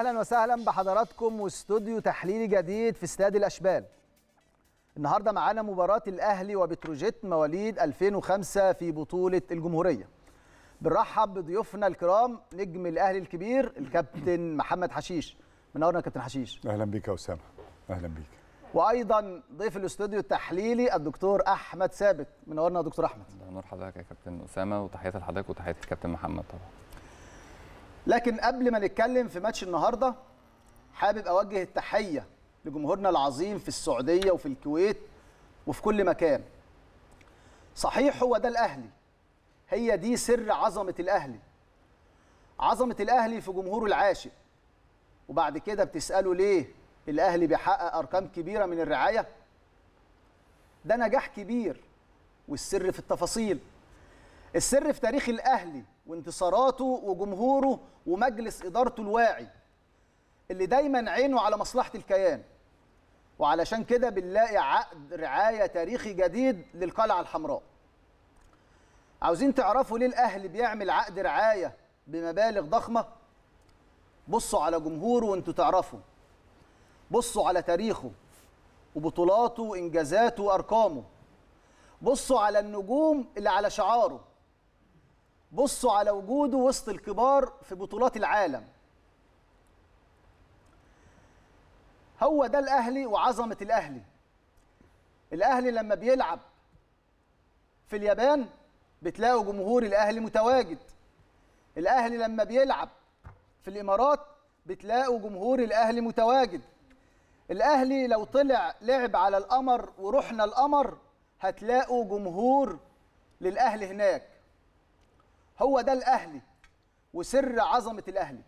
اهلا وسهلا بحضراتكم واستوديو تحليلي جديد في استاد الاشبال النهارده معانا مباراه الاهلي وبتروجيت مواليد 2005 في بطوله الجمهوريه بنرحب بضيوفنا الكرام نجم الاهلي الكبير الكابتن محمد حشيش منورنا يا كابتن حشيش اهلا بيك يا اسامه اهلا بيك وايضا ضيف الاستوديو التحليلي الدكتور احمد ثابت منورنا يا دكتور احمد مرحبا بك يا كابتن اسامه وتحياتي لحضرتك وتحياتي الكابتن محمد طبعا لكن قبل ما نتكلم في ماتش النهارده حابب اوجه التحيه لجمهورنا العظيم في السعوديه وفي الكويت وفي كل مكان صحيح هو ده الاهلي هي دي سر عظمه الاهلي عظمه الاهلي في جمهوره العاشق وبعد كده بتساله ليه الاهلي بيحقق ارقام كبيره من الرعايه ده نجاح كبير والسر في التفاصيل السر في تاريخ الاهلي وانتصاراته وجمهوره ومجلس إدارته الواعي اللي دايما عينه على مصلحة الكيان وعلشان كده بنلاقي عقد رعاية تاريخي جديد للقلعة الحمراء عاوزين تعرفوا ليه الأهلي بيعمل عقد رعاية بمبالغ ضخمة بصوا على جمهوره وانتوا تعرفوا بصوا على تاريخه وبطولاته وإنجازاته وأرقامه بصوا على النجوم اللي على شعاره بصوا على وجوده وسط الكبار في بطولات العالم هو ده الاهلي وعظمه الاهلي الاهلي لما بيلعب في اليابان بتلاقوا جمهور الاهلي متواجد الاهلي لما بيلعب في الامارات بتلاقوا جمهور الاهلي متواجد الاهلي لو طلع لعب على القمر ورحنا القمر هتلاقوا جمهور للاهلي هناك هو ده الاهلي وسر عظمه الاهلي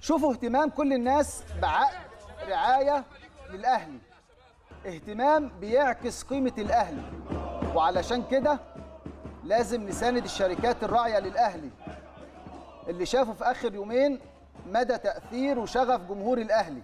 شوفوا اهتمام كل الناس بعقد رعايه للاهلي اهتمام بيعكس قيمه الاهلي وعلشان كده لازم نساند الشركات الراعيه للاهلي اللي شافوا في اخر يومين مدى تاثير وشغف جمهور الاهلي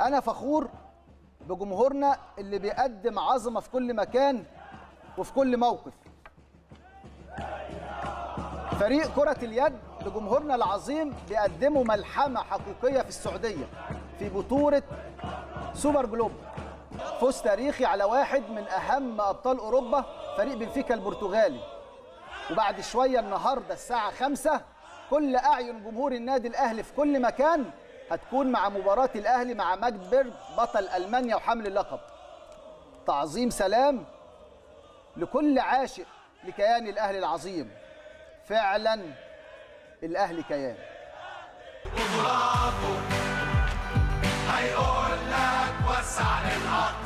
انا فخور بجمهورنا اللي بيقدم عظمه في كل مكان وفي كل موقف فريق كرة اليد لجمهورنا العظيم بيقدموا ملحمة حقيقية في السعودية في بطولة سوبر جلوب فوز تاريخي على واحد من أهم أبطال أوروبا فريق بنفيكا البرتغالي وبعد شوية النهاردة الساعة خمسة كل أعين جمهور النادي الأهلي في كل مكان هتكون مع مباراة الأهلي مع ماجد بيرج بطل ألمانيا وحمل اللقب تعظيم سلام لكل عاشق لكيان الأهلي العظيم فعلا الاهلي كيان هيقول لك وسع للقطر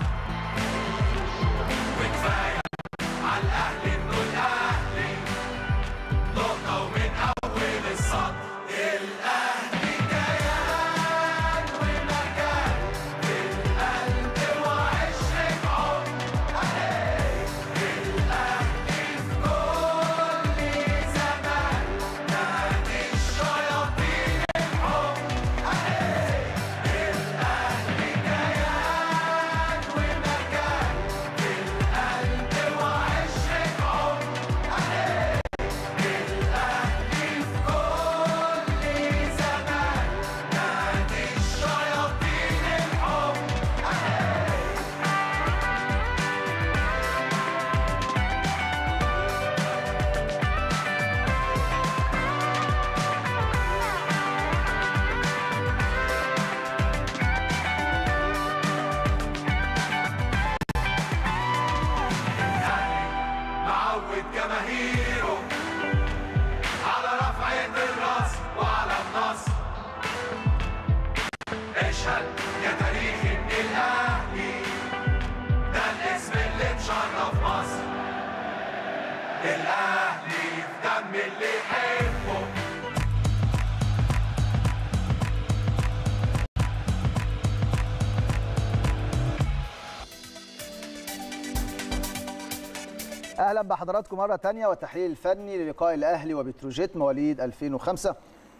بحضراتكم مره ثانيه والتحليل الفني للقاء الاهلي وبتروجيت مواليد 2005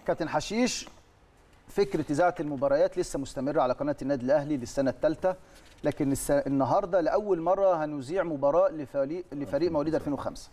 كابتن حشيش فكره اذاعه المباريات لسه مستمره على قناه النادي الاهلي للسنه الثالثه لكن النهارده لاول مره هنذيع مباراه لفريق لفريق مواليد 2005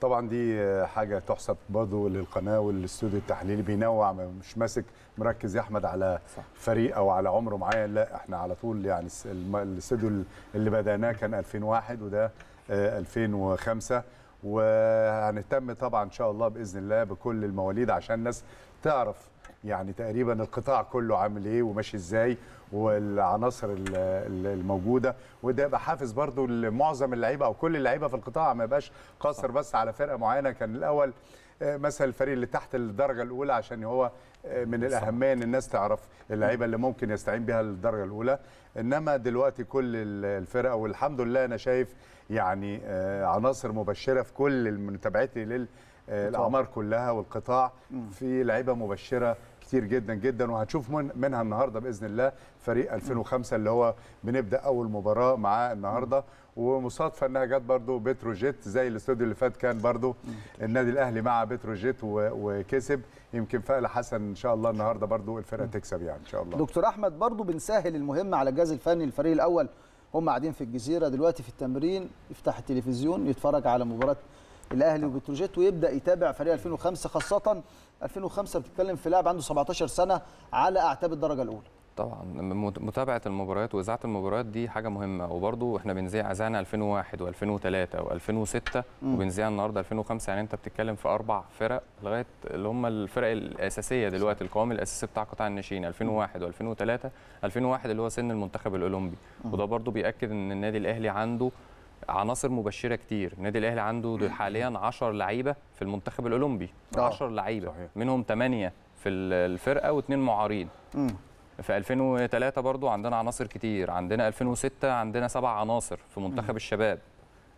طبعا دي حاجه تحسب برضه للقناه والاستوديو التحليلي بينوع مش ماسك مركز يا احمد على فريق او على عمره معين لا احنا على طول يعني الاستوديو اللي بداناه كان 2001 وده 2005 آه، وهنهتم طبعا ان شاء الله باذن الله بكل المواليد عشان الناس تعرف يعني تقريبا القطاع كله عامل ايه وماشي ازاي والعناصر الموجوده وده يبقى حافز برضه لمعظم اللعيبه او كل اللعيبه في القطاع ما يبقاش قاصر بس على فرقه معينه كان الاول مثلا الفريق اللي تحت الدرجه الاولى عشان هو آه، من الاهميه ان الناس تعرف اللعيبه اللي ممكن يستعين بها الدرجه الاولى انما دلوقتي كل الفرقه والحمد لله انا شايف يعني آه، عناصر مبشره في كل متابعتي للاعمار آه، كلها والقطاع في لعيبه مبشره كتير جدا جدا وهنشوف من منها النهارده باذن الله فريق 2005 اللي هو بنبدا اول مباراه معاه النهارده ومصادفه انها جت برده بتروجيت زي الاستوديو اللي فات كان برده النادي الاهلي مع بتروجيت وكسب يمكن فقل حسن ان شاء الله النهارده برده الفرقه تكسب يعني ان شاء الله دكتور احمد برده بنسهل المهمه على الجهاز الفني الفريق الاول هم قاعدين في الجزيره دلوقتي في التمرين يفتح التلفزيون يتفرج على مباراه الاهلي وبتروجيت ويبدا يتابع فريق 2005 خاصه 2005 بتتكلم في لاعب عنده 17 سنه على اعتاب الدرجه الاولى طبعا متابعه المباريات واذاعه المباريات دي حاجه مهمه وبرده احنا بنذيع اذاعنا 2001 و2003 و2006 وبنذيع النهارده 2005 يعني انت بتتكلم في اربع فرق لغايه اللي هم الفرق الاساسيه دلوقتي القوام الاساسي بتاع قطاع الناشئين 2001 و2003 2001 اللي هو سن المنتخب الاولمبي وده برده بياكد ان النادي الاهلي عنده عناصر مبشره كتير النادي الاهلي عنده حاليا 10 لعيبه في المنتخب الاولمبي 10 آه. لعيبه صحيح. منهم 8 في الفرقه واثنين معارين في 2003 برضو عندنا عناصر كتير عندنا 2006 عندنا سبع عناصر في منتخب الشباب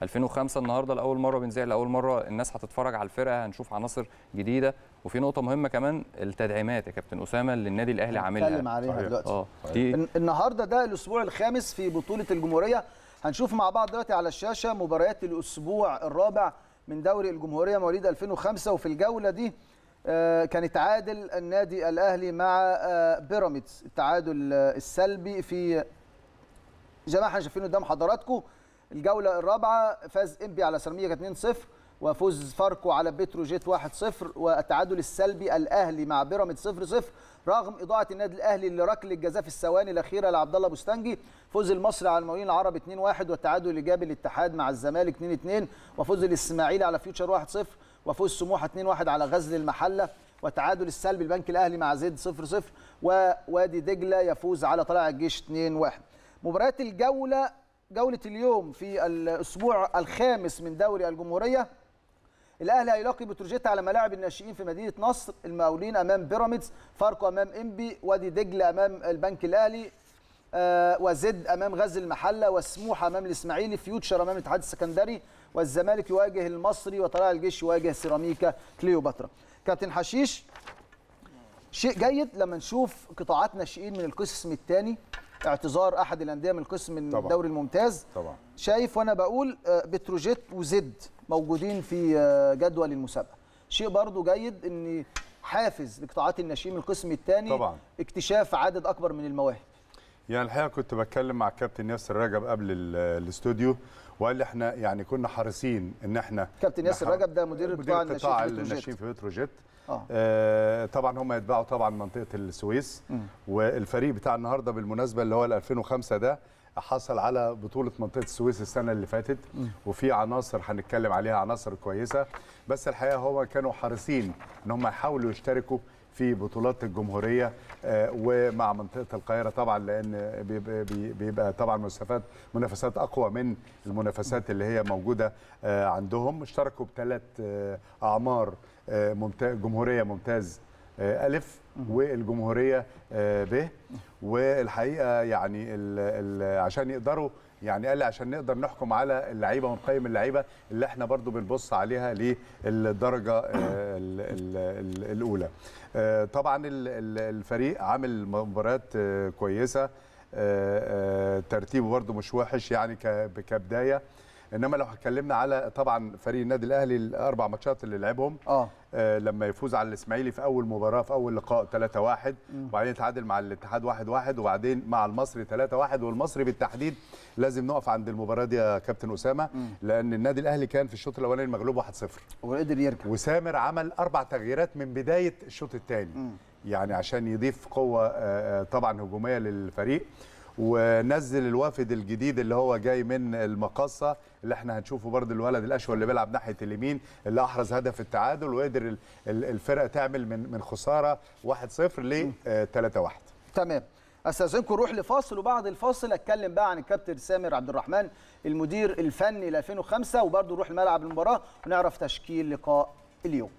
2005 النهارده لاول مره بنذاع لاول مره الناس هتتفرج على الفرقه هنشوف عناصر جديده وفي نقطه مهمه كمان التدعيمات يا كابتن اسامه اللي النادي الاهلي عاملها هنتكلم عليها دلوقتي اه النهارده ده الاسبوع الخامس في بطوله الجمهوريه هنشوف مع بعض دلوقتي على الشاشه مباريات الاسبوع الرابع من دوري الجمهوريه مواليد 2005 وفي الجوله دي آه، كان اتعادل النادي الاهلي مع آه، بيراميدز التعادل آه، السلبي في زي ما احنا شايفين قدام حضراتكم الجوله الرابعه فاز انبي على سيراميكا 2-0 وفوز فاركو على بتروجيت 1-0 والتعادل السلبي الاهلي مع بيراميدز 0-0 رغم اضاعه النادي الاهلي لركله الجزاء في الثواني الاخيره لعبد الله بوستانجي فوز المصري على المقاولين العرب 2-1 والتعادل الايجابي للاتحاد مع الزمالك 2-2 وفوز الاسماعيلي على فيوتشر 1-0 وفوز سموحه 2-1 على غزل المحله والتعادل السلبي البنك الاهلي مع زيد 0-0 ووادي دجله يفوز على طلائع الجيش 2-1 مباريات الجوله جوله اليوم في الاسبوع الخامس من دوري الجمهوريه الاهلي هيلاقي بتروجيت على ملاعب الناشئين في مدينه نصر المقاولين امام بيراميدز فاركو امام انبي وادي دجله امام البنك الاهلي آه وزد امام غزل المحله وسموحه امام الاسماعيلي فيوتشر امام الاتحاد السكندري والزمالك يواجه المصري وطلائع الجيش يواجه سيراميكا كليوباترا كابتن حشيش شيء جيد لما نشوف قطاعات ناشئين من القسم الثاني اعتذار احد الانديه من القسم الدوري الممتاز طبعا شايف وانا بقول آه، بتروجيت وزد موجودين في آه، جدول المسابقه شيء برضو جيد ان حافز لقطاعات الناشئين القسم الثاني طبعا اكتشاف عدد اكبر من المواهب يعني الحقيقه كنت بتكلم مع الكابتن ياسر رجب قبل آه، الاستوديو وقال لي احنا يعني كنا حريصين ان احنا كابتن ياسر رجب ده مدير قطاع الناشئين في بتروجيت آه. آه طبعا هم يتباعوا طبعا منطقه السويس م. والفريق بتاع النهارده بالمناسبه اللي هو ال 2005 ده حصل على بطوله منطقه السويس السنه اللي فاتت وفي عناصر هنتكلم عليها عناصر كويسه بس الحقيقه هو كانوا حريصين ان هم يحاولوا يشتركوا في بطولات الجمهوريه آه، ومع منطقه القاهره طبعا لان بيبقى طبعا مسافات منافسات اقوى من المنافسات اللي هي موجوده آه، عندهم اشتركوا بثلاث آه، اعمار جمهوريه ممتاز آه، ألف والجمهورية آه، ب والحقيقة يعني الـ الـ عشان يقدروا يعني قال لي عشان نقدر نحكم على اللعيبه ونقيم اللعيبه اللي احنا برضو بنبص عليها للدرجه آه، الاولى طبعا الفريق عامل مباريات كويسه ترتيبه برضو مش وحش يعني كبدايه انما لو اتكلمنا على طبعا فريق النادي الاهلي الاربع ماتشات اللي لعبهم آه. اه لما يفوز على الاسماعيلي في اول مباراه في اول لقاء 3-1 وبعدين يتعادل مع الاتحاد 1-1 وبعدين مع المصري 3-1 والمصري بالتحديد لازم نقف عند المباراه دي يا كابتن اسامه لان النادي الاهلي كان في الشوط الاولاني مغلوب 1-0 وقدر يرجع وسامر عمل اربع تغييرات من بدايه الشوط الثاني يعني عشان يضيف قوه آه، آه، طبعا هجوميه للفريق ونزل الوافد الجديد اللي هو جاي من المقاصه اللي احنا هنشوفه برضه الولد الاشول اللي بيلعب ناحيه اليمين اللي احرز هدف التعادل وقدر الفرقه تعمل من من خساره 1-0 ل 3-1 آه، تمام استاذنكم نروح لفاصل وبعد الفاصل اتكلم بقى عن الكابتن سامر عبد الرحمن المدير الفني ل 2005 وبرضه نروح الملعب المباراه ونعرف تشكيل لقاء اليوم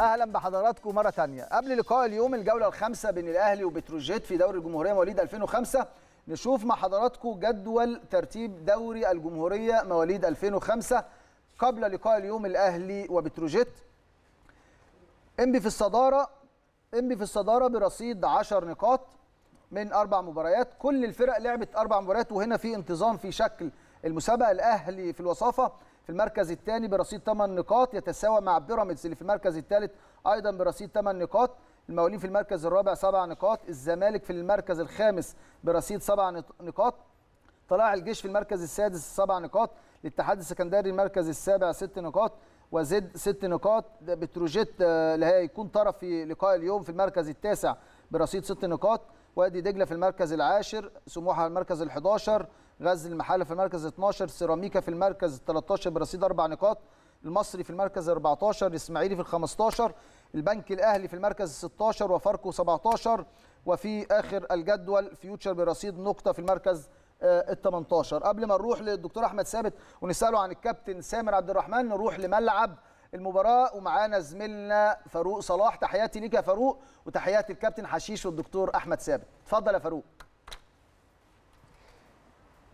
اهلا بحضراتكم مره ثانيه قبل لقاء اليوم الجوله الخامسه بين الاهلي وبتروجيت في دوري الجمهوريه مواليد 2005 نشوف مع حضراتكم جدول ترتيب دوري الجمهوريه مواليد 2005 قبل لقاء اليوم الاهلي وبتروجيت انبي في الصداره انبي في الصداره برصيد 10 نقاط من اربع مباريات كل الفرق لعبت اربع مباريات وهنا في انتظام في شكل المسابقه الاهلي في الوصافه في المركز الثاني برصيد 8 نقاط يتساوى مع بيراميدز اللي في المركز الثالث ايضا برصيد 8 نقاط المقاولين في المركز الرابع 7 نقاط الزمالك في المركز الخامس برصيد 7 نقاط طلائع الجيش في المركز السادس 7 نقاط الاتحاد السكندري المركز السابع 6 نقاط وزد 6 نقاط بتروجيت آه، اللي هيكون طرف في لقاء اليوم في المركز التاسع برصيد 6 نقاط وادي دجله في المركز العاشر سموحه المركز ال11 غزل المحله في المركز 12 سيراميكا في المركز 13 برصيد اربع نقاط المصري في المركز 14 الاسماعيلي في ال 15 البنك الاهلي في المركز 16 وفاركو 17 وفي اخر الجدول فيوتشر برصيد نقطه في المركز آه، ال 18 قبل ما نروح للدكتور احمد ثابت ونساله عن الكابتن سامر عبد الرحمن نروح لملعب المباراه ومعانا زميلنا فاروق صلاح تحياتي ليك يا فاروق وتحياتي الكابتن حشيش والدكتور احمد ثابت اتفضل يا فاروق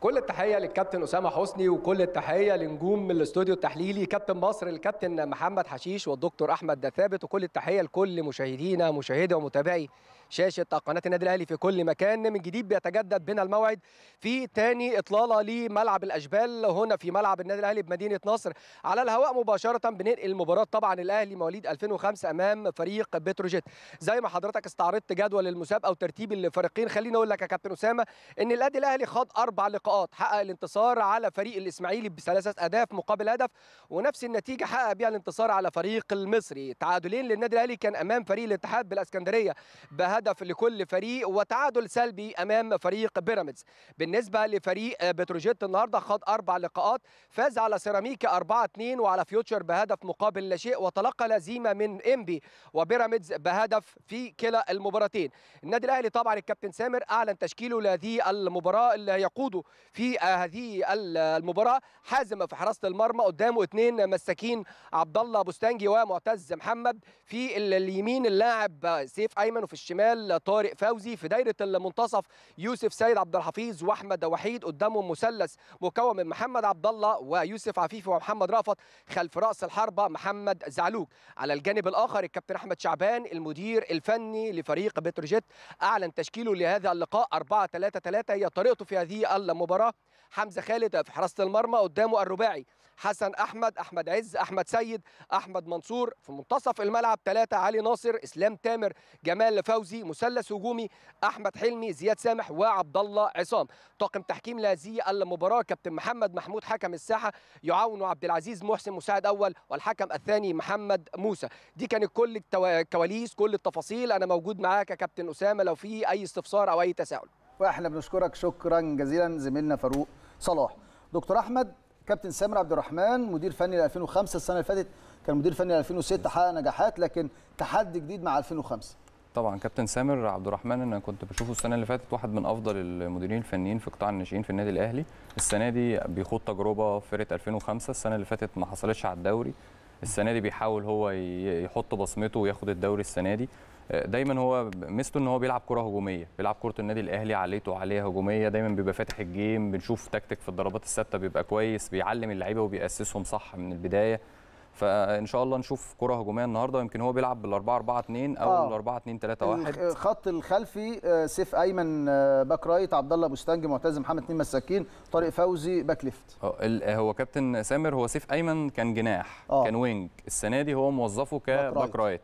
كل التحيه للكابتن اسامه حسني وكل التحيه لنجوم الاستوديو التحليلي كابتن مصر الكابتن محمد حشيش والدكتور احمد دثابت وكل التحيه لكل مشاهدينا مشاهدي ومتابعي شاشه قناه النادي الاهلي في كل مكان من جديد بيتجدد بنا الموعد في ثاني اطلاله لملعب الاشبال هنا في ملعب النادي الاهلي بمدينه نصر على الهواء مباشره بننقل المباراه طبعا الاهلي مواليد 2005 امام فريق بتروجيت زي ما حضرتك استعرضت جدول المسابقه وترتيب الفريقين خليني اقول لك يا كابتن اسامه ان النادي الاهلي خاض اربع لقاءات حقق الانتصار على فريق الاسماعيلي بثلاثه اهداف مقابل هدف ونفس النتيجه حقق بها الانتصار على فريق المصري تعادلين للنادي الاهلي كان امام فريق الاتحاد بالاسكندريه بها هدف لكل فريق وتعادل سلبي امام فريق بيراميدز بالنسبه لفريق بتروجيت النهارده خاض اربع لقاءات فاز على سيراميكا 4-2 وعلى فيوتشر بهدف مقابل لا شيء وتلقى لزيمه من انبي وبيراميدز بهدف في كلا المباراتين النادي الاهلي طبعا الكابتن سامر اعلن تشكيله لهذه المباراه اللي هيقوده في هذه المباراه حازم في حراسه المرمى قدامه اثنين مساكين عبد الله بوستانجي ومعتز محمد في اليمين اللاعب سيف ايمن وفي الشمال شمال طارق فوزي في دايره المنتصف يوسف سيد عبد الحفيظ واحمد وحيد قدامهم مثلث مكون من محمد عبد الله ويوسف عفيفي ومحمد رأفت خلف راس الحربه محمد زعلوك على الجانب الاخر الكابتن احمد شعبان المدير الفني لفريق بتروجيت اعلن تشكيله لهذا اللقاء 4 3 3 هي طريقته في هذه المباراه حمزه خالد في حراسه المرمى قدامه الرباعي حسن احمد احمد عز احمد سيد احمد منصور في منتصف الملعب ثلاثه علي ناصر اسلام تامر جمال فوزي مثلث هجومي احمد حلمي زياد سامح وعبد الله عصام طاقم تحكيم لهذه المباراه كابتن محمد محمود حكم الساحه يعاون عبد العزيز محسن مساعد اول والحكم الثاني محمد موسى دي كانت كل الكواليس كل التفاصيل انا موجود معاك يا كابتن اسامه لو في اي استفسار او اي تساؤل واحنا بنشكرك شكرا جزيلا زميلنا فاروق صلاح دكتور احمد كابتن سامر عبد الرحمن مدير فني ل 2005 السنه اللي فاتت كان مدير فني ل 2006 حقق نجاحات لكن تحدي جديد مع 2005 طبعا كابتن سامر عبد الرحمن انا كنت بشوفه السنه اللي فاتت واحد من افضل المديرين الفنيين في قطاع الناشئين في النادي الاهلي السنه دي بيخوض تجربه فرقه 2005 السنه اللي فاتت ما حصلتش على الدوري السنه دي بيحاول هو يحط بصمته وياخد الدوري السنه دي دايما هو ميزته ان هو بيلعب كره هجوميه بيلعب كره النادي الاهلي عليته عليها هجوميه دايما بيبقى فاتح الجيم بنشوف تكتيك في الضربات الثابته بيبقى كويس بيعلم اللعيبه وبيأسسهم صح من البدايه فان شاء الله نشوف كره هجوميه النهارده يمكن هو بيلعب بال 4 4 2 او ال 4 2 3 1 الخط الخلفي آه، سيف ايمن آه، باك رايت عبد الله بوستانج معتز محمد اثنين مساكين طارق فوزي باك ليفت آه، هو كابتن سامر هو سيف ايمن كان جناح أوه. كان وينج السنه دي هو موظفه كباك رايت, باك رايت.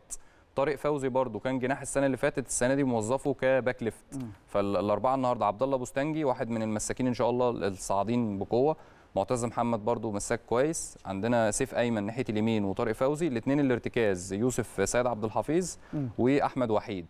طارق فوزي برضو كان جناح السنه اللي فاتت السنه دي موظفه كباك ليفت فالاربعه النهارده عبد الله بوستنجي واحد من المساكين ان شاء الله الصاعدين بقوه معتز محمد برضو مساك كويس عندنا سيف ايمن ناحيه اليمين وطارق فوزي الاثنين الارتكاز يوسف سيد عبد الحفيظ واحمد وحيد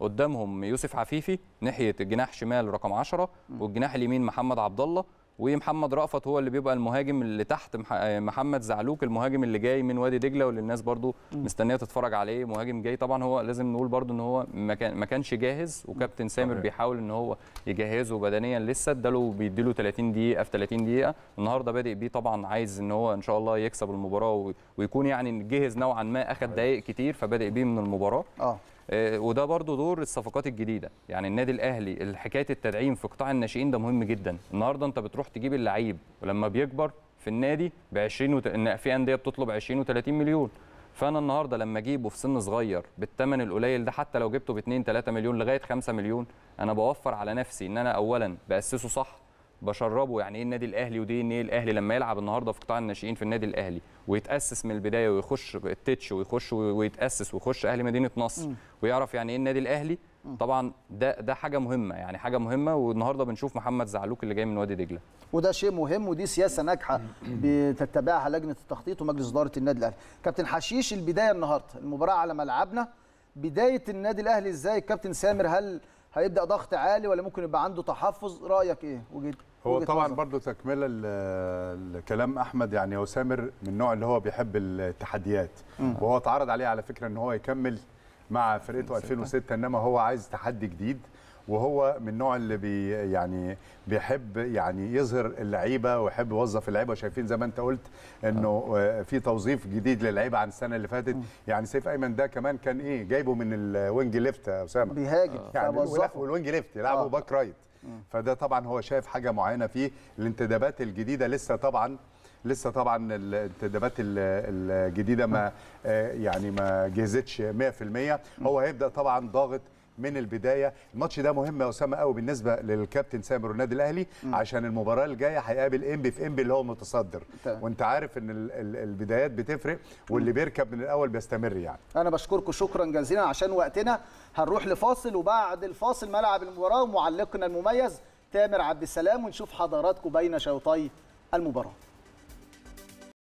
قدامهم يوسف عفيفي ناحيه الجناح شمال رقم 10 والجناح اليمين محمد عبد الله ومحمد رأفت هو اللي بيبقى المهاجم اللي تحت آه، محمد زعلوك المهاجم اللي جاي من وادي دجله واللي الناس برده مستنيه تتفرج عليه مهاجم جاي طبعا هو لازم نقول برده ان هو ما كانش جاهز وكابتن سامر بيحاول ان هو يجهزه بدنيا لسه اداله بيديله 30 دقيقه في 30 دقيقه النهارده بادئ بيه طبعا عايز ان هو ان شاء الله يكسب المباراه ويكون يعني جهز نوعا ما اخذ دقائق كتير فبادئ بيه من المباراه اه آه، وده برضو دور الصفقات الجديده يعني النادي الاهلي حكايه التدعيم في قطاع الناشئين ده مهم جدا النهارده انت بتروح تجيب اللعيب ولما بيكبر في النادي ب 20 وت... في انديه بتطلب 20 و30 مليون فانا النهارده لما اجيبه في سن صغير بالثمن القليل ده حتى لو جبته ب 2 3 مليون لغايه 5 مليون انا بوفر على نفسي ان انا اولا باسسه صح بشربه يعني ايه النادي الاهلي ودي ان ايه الاهلي لما يلعب النهارده في قطاع الناشئين في النادي الاهلي ويتاسس من البدايه ويخش التتش ويخش ويتاسس ويخش اهلي مدينه نصر ويعرف يعني ايه النادي الاهلي طبعا ده ده حاجه مهمه يعني حاجه مهمه والنهارده بنشوف محمد زعلوك اللي جاي من وادي دجله وده شيء مهم ودي سياسه ناجحه بتتبعها لجنه التخطيط ومجلس اداره النادي الاهلي كابتن حشيش البدايه النهارده المباراه على ملعبنا بدايه النادي الاهلي ازاي كابتن سامر هل هيبدا ضغط عالي ولا ممكن يبقى عنده تحفظ رايك ايه وجد هو طبعا برضه برضو تكمله لكلام احمد يعني هو سامر من النوع اللي هو بيحب التحديات وهو اتعرض عليه على فكره ان هو يكمل مع فرقته 2006 انما هو عايز تحدي جديد وهو من النوع اللي بي يعني بيحب يعني يظهر اللعيبه ويحب يوظف اللعيبه وشايفين زي ما انت قلت انه آه. في توظيف جديد للعيبه عن السنه اللي فاتت يعني سيف ايمن ده كمان كان ايه جايبه من الوينج ليفت يا اسامه بيهاجم يعني والوينج ليفت يلعبوا باك آه. رايت فده طبعا هو شايف حاجه معينه فيه الانتدابات الجديده لسه طبعا لسه طبعا الانتدابات الجديده ما آه، يعني ما جهزتش 100% هو هيبدا طبعا ضاغط من البدايه الماتش ده مهم يا اسامه قوي بالنسبه للكابتن سامر والنادي الاهلي م. عشان المباراه الجايه هيقابل انبي في انبي اللي هو متصدر طيب. وانت عارف ان البدايات بتفرق واللي بيركب من الاول بيستمر يعني انا بشكركم شكرا جزيلا عشان وقتنا هنروح لفاصل وبعد الفاصل ملعب المباراه ومعلقنا المميز تامر عبد السلام ونشوف حضراتكم بين شوطي المباراه